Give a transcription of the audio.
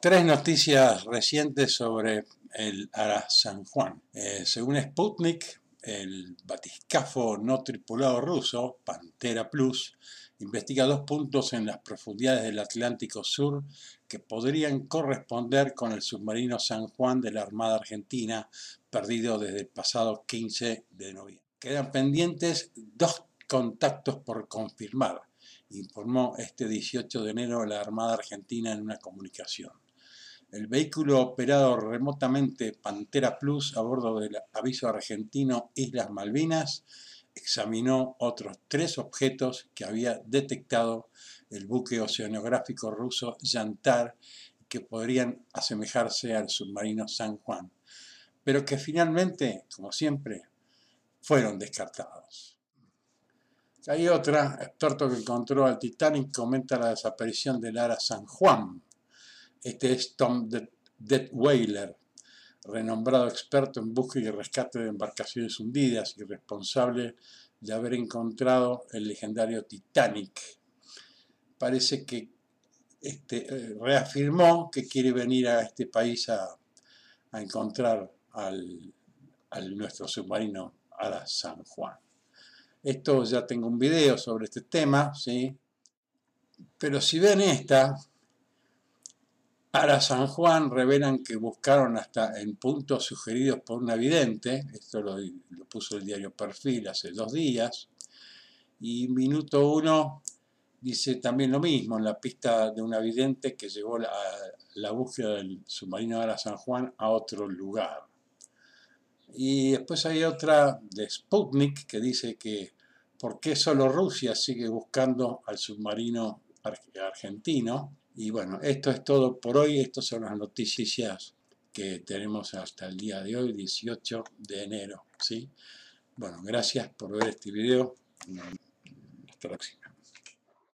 Tres noticias recientes sobre el Ara San Juan. Eh, según Sputnik, el batiscafo no tripulado ruso, Pantera Plus, investiga dos puntos en las profundidades del Atlántico Sur que podrían corresponder con el submarino San Juan de la Armada Argentina, perdido desde el pasado 15 de noviembre. Quedan pendientes dos contactos por confirmar, informó este 18 de enero la Armada Argentina en una comunicación. El vehículo operado remotamente Pantera Plus a bordo del aviso argentino Islas Malvinas examinó otros tres objetos que había detectado el buque oceanográfico ruso Yantar que podrían asemejarse al submarino San Juan, pero que finalmente, como siempre, fueron descartados. Hay otra, experto que encontró al Titanic comenta la desaparición del Ara San Juan, este es Tom Detweiler, renombrado experto en búsqueda y rescate de embarcaciones hundidas y responsable de haber encontrado el legendario Titanic. Parece que este, eh, reafirmó que quiere venir a este país a, encontrar al, nuestro submarino la San Juan. Esto ya tengo un video sobre este tema, ¿sí? Pero si ven esta, Ara San Juan revelan que buscaron hasta en puntos sugeridos por un vidente, esto lo, puso el diario Perfil hace dos días, y minuto uno dice también lo mismo en la pista de un vidente que llevó la, la búsqueda del submarino ARA San Juan a otro lugar. Y después hay otra de Sputnik que dice que por qué solo Rusia sigue buscando al submarino argentino y bueno, esto es todo por hoy. Estas son las noticias que tenemos hasta el día de hoy, 18 de enero. ¿sí? Bueno, gracias por ver este video. Hasta la próxima.